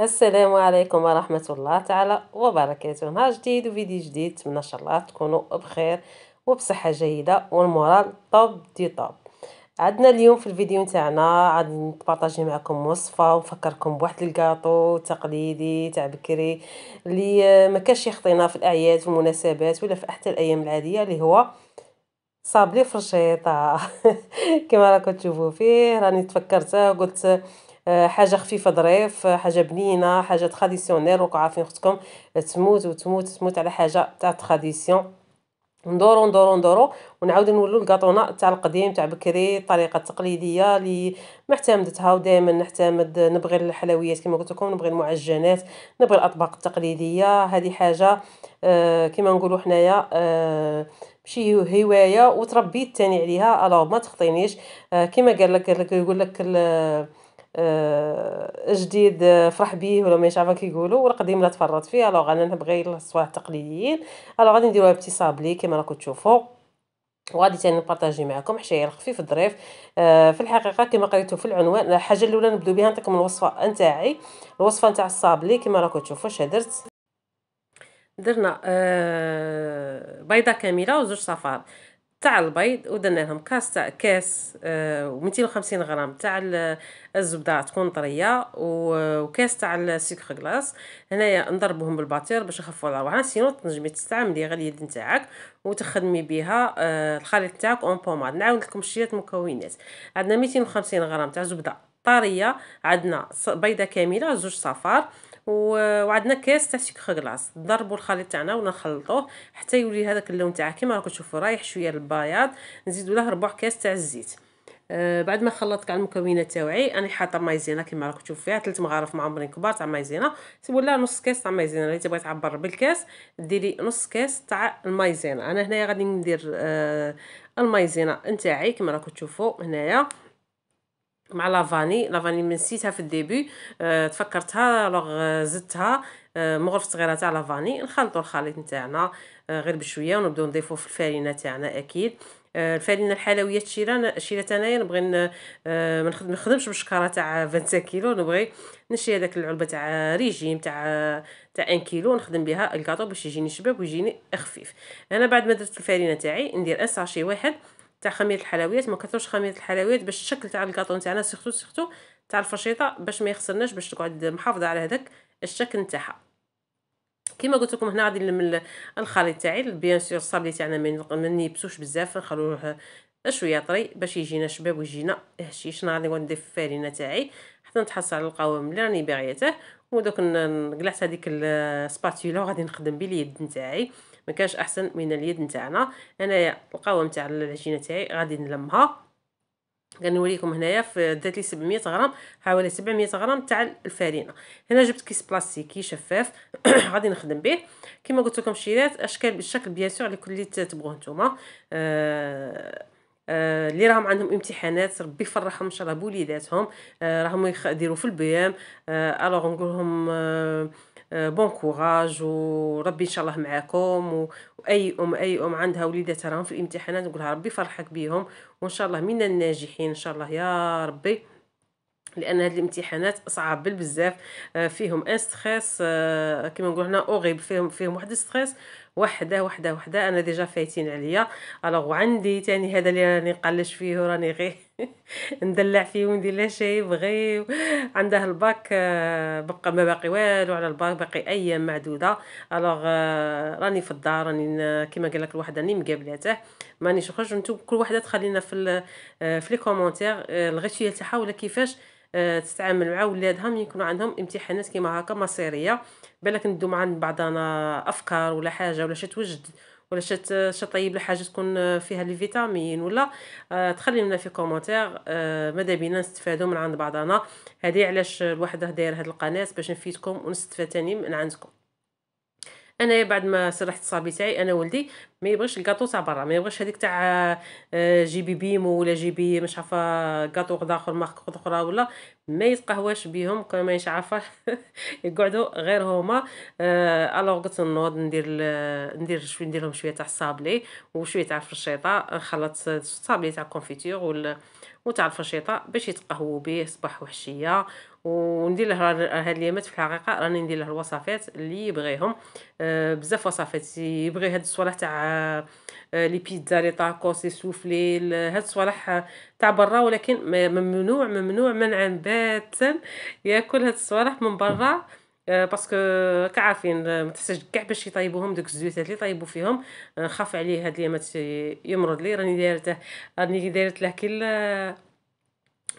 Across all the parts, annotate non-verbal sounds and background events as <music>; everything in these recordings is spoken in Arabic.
السلام عليكم ورحمة الله تعالى وبركاته نهار جديد وفيديو جديد نتمنى ان شاء الله تكونوا بخير وبصحة جيدة والمورال طوب دي طوب عندنا اليوم في الفيديو نتاعنا غادي نبارطاجي معكم وصفه ونفكركم بواحد الكاطو تقليدي تاع بكري اللي ما كاش يخطينا في الاعياد والمناسبات ولا في حتى الايام العاديه اللي هو صابلي فرشيطه <laughs> كما راكم تشوفوا فيه راني تفكرته قلت آه، حاجه خفيفه ظريف آه، حاجه بنينه حاجه تراديسيونيل وقع عارفين اختكم آه، تموت وتموت تموت على حاجه تاع تراديسيون ندورو ندورو ندورو ونعاود نولو الكاطونا تاع القديم تاع بكري الطريقه التقليديه اللي معتمدتها ودائما نعتمد نبغي الحلويات كما قلت لكم نبغي المعجنات نبغي الاطباق التقليديه هذه حاجه آه كما نقولوا حنايا آه شي هوايه وتربيت تاني عليها الوغ ما تخطينيش آه كما قال لك يقول لك آه، جديد آه، فرح بيه ولا مانيش عارفه كيقولوا والقديم لا تفرط فيه الوغ انا نبغي الصوالح التقليديين الوغ غادي نديروها بتي صابلي كما راكم تشوفوا وغادي تاني نبارطاجي معكم حشاير خفيف ظريف آه في الحقيقه كما قريتو في العنوان الحاجه الاولى نبداو بها نعطيكم الوصفه نتاعي الوصفه نتاع الصابلي كما راكم تشوفوا اش درت درنا آه بيضه كامله وزوج صفار تاع البيض ودرنا لهم كاس تاع كاس آه، و 250 غرام تاع الزبده تكون طريه وكاس تاع السكر كلاص هنايا نضربهم بالباتير باش نخفوا الارواح سينو تنجمي تستعملي غير اليد نتاعك وتخدمي بها آه، الخليط نتاعك اون بوماد نعاود لكم شويه مكونات عندنا 250 غرام تاع زبده طريه عندنا بيضه كامله زوج صفار وعندنا كاس تاع سكر كلاص نضربوا الخليط تاعنا ونخلطوه حتى يولي هذاك اللون تاعه كيما راكم تشوفوا رايح شويه للبياض نزيدوا له ربع كاس تاع الزيت آه بعد ما خلطت كاع المكونات تاوعي انا حاطه مايزينا كما راكم تشوفوا فيها ثلاث مغارف معمرين كبار تاع مايزينا ولا نص كاس تاع مايزينا اللي تبغي تعبر بالكاس ديري نص كاس تاع المايزينا انا هنايا غادي ندير آه المايزينا نتاعي كما راكم تشوفوا هنايا مع لافاني لافاني منسيتها في الديبي أه تفكرتها لوغ آه، زدتها أه مغرف صغيره تاع لافاني نخلطوا الخليط نتاعنا آه، غير بشويه ونبداو نضيفو في الفرينه تاعنا اكيد آه، الفرينه الحلويات شيران شيرات انايا نبغي ما نخدمش بالشكاره تاع 25 كيلو نبغي نشري هذاك العلبه تاع ريجيم تاع تاع 1 كيلو نخدم بها الكاطو باش يجيني شباب ويجيني خفيف انا بعد ما درت الفرينه تاعي ندير ان واحد تاع خميره الحلويات ما كثرش خميره الحلويات باش الشكل تاع الكاطو نتاعنا سيختو سيختو تاع الفرشيطه باش ما يخسرناش باش تقعد محافظه على هذاك الشكل نتاعها كيما قلت لكم هنا غادي نلم الخليط تاعي بيان سور الصابلي تاعنا ما نيبسوش بزاف نخلوه شويه طري باش يجينا شباب ويجينا هشيش غادي نضيف الفارينه تاعي حتى نتحصل على القوام اللي راني باغيته ودوك نقلعت هذيك السباتولا وغادي نخدم باليد نتاعي ما كانش احسن من اليد نتاعنا انايا القهوه نتاع العجينه تاعي غادي نلمها غنوريكم هنايا في درت لي 700 غرام حوالي 700 غرام تاع الفارينه هنا جبت كيس بلاستيكي شفاف <clears throat> غادي نخدم به كما قلت لكم شيرات اشكال بالشكل بيان سور اللي كل تبغوه نتوما آه، آه، اللي آه راهم عندهم امتحانات ربي يفرحهم ان شاء الله بوليداتهم آه راهم يديروا في البيام آه، الوغ آه نقول لهم آه آه، بون كوراج وربي ان شاء الله معاكم واي ام اي ام عندها وليدات راهم في الامتحانات نقولها ربي فرحك بيهم وان شاء الله منا الناجحين ان شاء الله يا ربي لان هاد الامتحانات صعاب بزاف آه، فيهم ان آه، كما نقول هنا اوغيب فيهم فيهم واحد ستريس وحده وحده وحده انا ديجا فايتين عليا الوغ وعندي تاني هذا اللي راني نقلش فيه وراني غير <laughs> ندلع فيه وندير لا شي بغي عنده الباك آه، بقى ما باقي والو على الباك باقي ايام معدوده الوغ آه، راني في الدار راني كيما قال لك الواحد راني مقابلاته مانيش نخرج نتوما كل وحده تخلينا في آه، في لي كومونتير الغشيه تاعها ولا كيفاش تتعامل مع ولادها ملي يكونوا عندهم امتحانات كيما هكا مصيريه بالك ندو مع بعضنا افكار ولا حاجه ولا شي توجد ولا شت طيب لحاجه تكون فيها لي فيتامين ولا آه، تخلي لنا في كومونتير آه، ماذا بينا نستفادوا من عند بعضنا هذه علاش الواحد داير هذه القناه باش نفيدكم ونستفاد ثاني من عندكم انايا بعد ما سرحت صابي تاعي انا ولدي ما يبغيش الكاطو تاع برا ما يبغيش هذيك تاع آه، جيبي بيمو ولا جيبي مش عارفه كاطو غدا اخر مارك اخرى ولا ما يتقهواش بيهم كما مانيش عارفه <laughs> يقعدوا غير هما آه الوغ قلت نوض ندير ندير شويه ندير لهم شويه تاع الصابلي وشويه تاع الفرشيطه نخلط الصابلي تاع و وتاع الفرشيطه باش يتقهوا به صباح وحشيه وندير له هاد اليامات في الحقيقه راني ندير له الوصفات اللي يبغيهم آه، بزاف وصفات يبغي هاد الصوالح تاع آه، لي بيتزا لي طاكوس لي سوفلي هاد الصوالح آه، تاع برا ولكن ممنوع ممنوع منعا باتا ياكل هاد الصوالح من برا باسكو كعارفين ما تحتاج كاع باش يطيبوهم دوك الزيوتات اللي طيبو فيهم نخاف عليه هاد اليامات يمرض لي راني دايرته راني دايرت له كل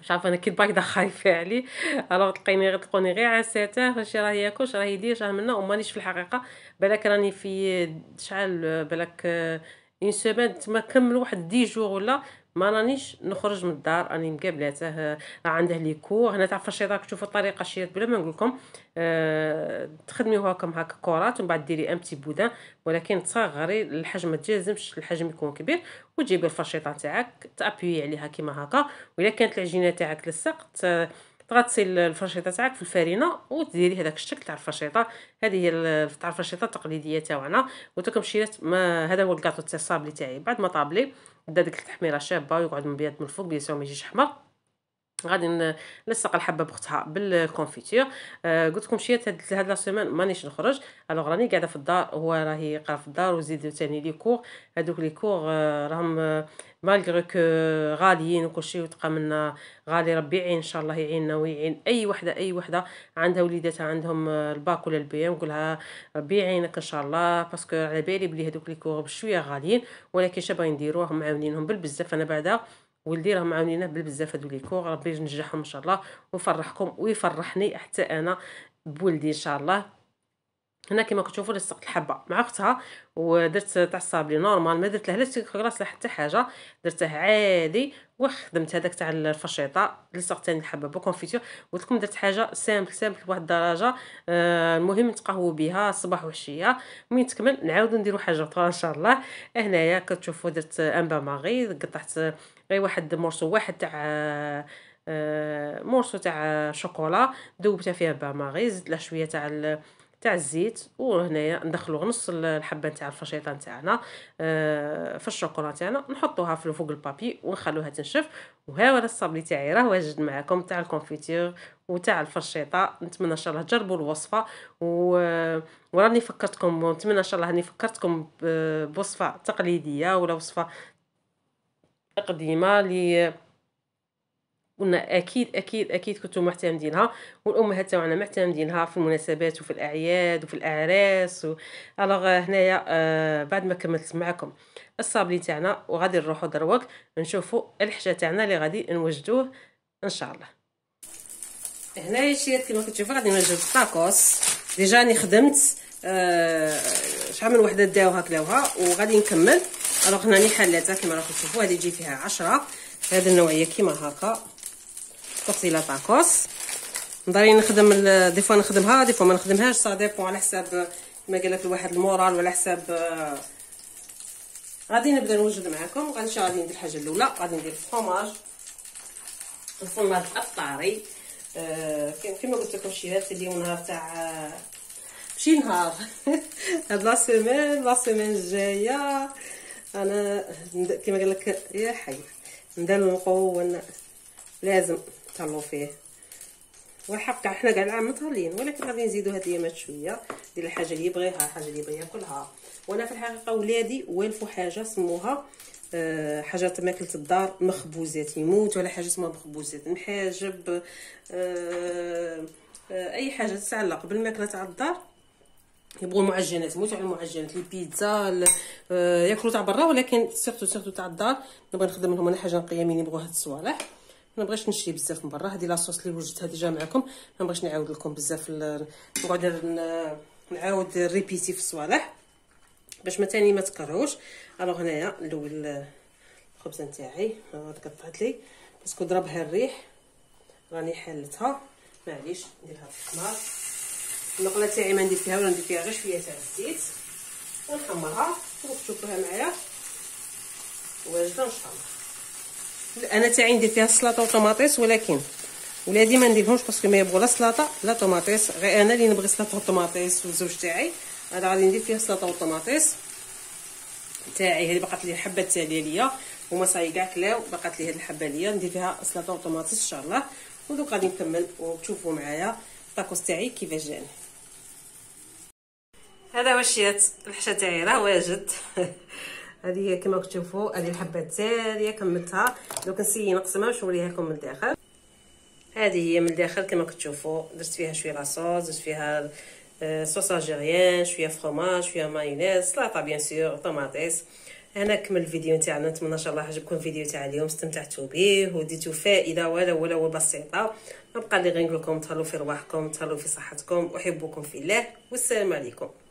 مش عارفه انا كي الباك دا خايفه علي الوغ تلقيني غير تلقوني غير عساته فاش راه ياكل راه يدير راه منا ومانيش في الحقيقه بالك راني في شحال بالك اون سيمين تما كمل واحد دي جور ولا ما رانيش نخرج من الدار راني مقابلاته راه عنده لي كو هنا تاع فرشيطه راك الطريقه شيرت بلا ما نقول لكم أه تخدمي هاكم هاك كرات ومن بعد ديري ان تي بودان ولكن تصغري الحجم ما تجازمش الحجم يكون كبير وتجيبي الفرشيطه تاعك تابوي عليها كيما هكا والا كانت العجينه تاعك لصق تغطسي الفرشيطه تاعك في الفرينه وتديري هذاك الشكل تاع الفرشيطه هذه هي تاع الفرشيطه التقليديه تاعنا وتكم شيرات ما هذا هو الكاطو تاع الصابلي تاعي بعد ما طابلي دا ديك التحميره شابه ويقعد من من الفوق بيسيو ما يجيش احمر غادي نلصق الحبه بختها بالكونفيتير آه قلت لكم شي هاد لا سيمين مانيش نخرج الوغ راني قاعده في الدار هو راه يقرا في الدار وزيد ثاني لي كور هادوك لي كور آه، راهم آه، مالغري كو غاليين وكلشي وتقى منا غالي ربي يعين ان شاء الله يعيننا ويعين اي وحده اي وحده عندها وليداتها عندهم آه، الباك ولا البي ام نقولها ربي يعينك ان شاء الله باسكو على بالي بلي هادوك لي كور بشويه غاليين ولكن شابه نديروهم معاونينهم بالبزاف انا بعدا ولدي راه معاونينا بالبزاف هادو لي كور ربي ينجحهم ان شاء الله ويفرحكم ويفرحني حتى انا بولدي ان شاء الله هنا كما كتشوفوا لصقت الحبه مع اختها ودرت تاع الصابلي نورمال ما درت لها لا كلاص لا حتى حاجه درته عادي وخدمت هذاك تاع الفشيطه لصقت ثاني الحبه بالكونفيتور قلت لكم درت حاجه سامبل سامبل بواحد الدرجه آه المهم نتقهووا بها الصباح والعشيه من تكمل نعاودوا نديروا حاجه اخرى ان شاء الله هنايا كتشوفوا درت انبا ماغي قطعت غير واحد مرسو واحد تاع آه،, آه مورسو تاع شوكولا ذوبتها فيها باماغي زدت لها شويه تاع تاع الزيت وهنايا ندخلو نص الحبه نتاع الفشيطه نتاعنا آه، في الشوكولا تاعنا نحطوها في فوق البابي ونخلوها تنشف وها هو الصابلي تاعي راه واجد معكم تاع الكونفيتير وتاع الفرشيطه نتمنى ان شاء الله تجربوا الوصفه و... وراني فكرتكم نتمنى ان شاء الله راني فكرتكم بوصفه تقليديه ولا وصفه قديمه لي قلنا اكيد اكيد اكيد كنتم معتمدينها والامهات تاعنا معتمدينها في المناسبات وفي الاعياد وفي الاعراس و... الوغ هنايا آه بعد ما كملت معكم الصابلي تاعنا وغادي نروحو دروك نشوفوا الحشا تاعنا اللي غادي نوجدوه ان شاء الله هنايا الشيات كما كتشوفوا غادي نوجد الطاكوس ديجا راني خدمت آه شحال من وحده داوها كلاوها وغادي نكمل الوغ هنا حلاتها كما راكم تشوفوا هذه تجي فيها عشرة هذه النوعيه كيما هكا تفصيله طاكوس نضري نخدم دي فوا نخدمها دي فوا ما نخدمهاش سا ديبون على حساب كما قال لك الواحد المورال وعلى حساب آه، غادي نبدا نوجد معكم غادي شنو غادي ندير الحاجه الاولى غادي ندير الفرماج الفرماج الطاري آه كما قلت لكم شي هذا اليوم نهار تاع آه، شي نهار <laughs> هاد لا سيمين لا سيمين الجايه انا كما قال لك يا حي ندير القوه لازم تهلاو فيه والحق حنا كاع العام مطهرين ولكن غادي نزيدو هاد اليامات شويه ديال الحاجه اللي يبغيها الحاجه اللي يبغي ياكلها وانا في الحقيقه ولادي والفوا حاجه سموها أه حاجه تماكلت الدار مخبوزات يموت ولا حاجه سموها مخبوزات محاجب أه, آه، اي حاجه تتعلق بالماكله تاع الدار يبغوا معجنات يموتوا على المعجنات البيتزا آه، ياكلوا تاع برا ولكن سيرتو سيرتو تاع الدار نبغي نخدم لهم انا حاجه نقيه يبغوا هاد الصوالح ما بغيتش نشري بزاف من برا هذه لاصوص اللي وجدتها ديجا معكم ما بغيتش نعاود لكم بزاف نقعد نعاود ريبيتي في الصوالح باش ما ثاني ما تكرهوش الوغ هنايا الاول الخبزه نتاعي هاد قطعت لي باسكو ضربها الريح راني حلتها معليش نديرها في الحمار المقله تاعي ما ندير فيها ولا ندير فيها غير شويه تاع الزيت ونحمرها وتشوفوها معايا واجده ان شاء الله انا تاعي ندير فيها السلطه وطوماطيس ولكن ولادي ما نديرهمش باسكو ما يبغوا لا سلطه لا طوماطيس غير انا اللي نبغي سلطه وطوماطيس والزوج تاعي انا غادي ندير فيها السلطه والطوماطيس تاعي هذه بقات لي الحبه التاليه ليا هما صايي كاع كلاو بقات لي هاد الحبه ليا ندير فيها سلطه وطوماطيس ان شاء الله ودوك غادي نكمل وتشوفوا معايا الطاكوس تاعي كيفاش جاني هذا وشيات الحشا تاعي راه واجد <laughs> هذه هي كما كتشوفوا هذه الحبه التاليه كملتها دوك نسيي نقسمها ونوريها لكم من الداخل هذه هي من الداخل كما كتشوفوا درت فيها شويه لاصوص درت فيها آه، صوص الجيريان شويه فخوماج شويه مايونيز سلطه بيان سور طماطيس هنا كمل الفيديو نتاعنا نتمنى ان شاء الله عجبكم الفيديو تاع اليوم استمتعتوا به وديتوا فائده ولا ولا بسيطه نبقى غير نقول لكم تهلاو في رواحكم تهلاو في صحتكم احبكم في الله والسلام عليكم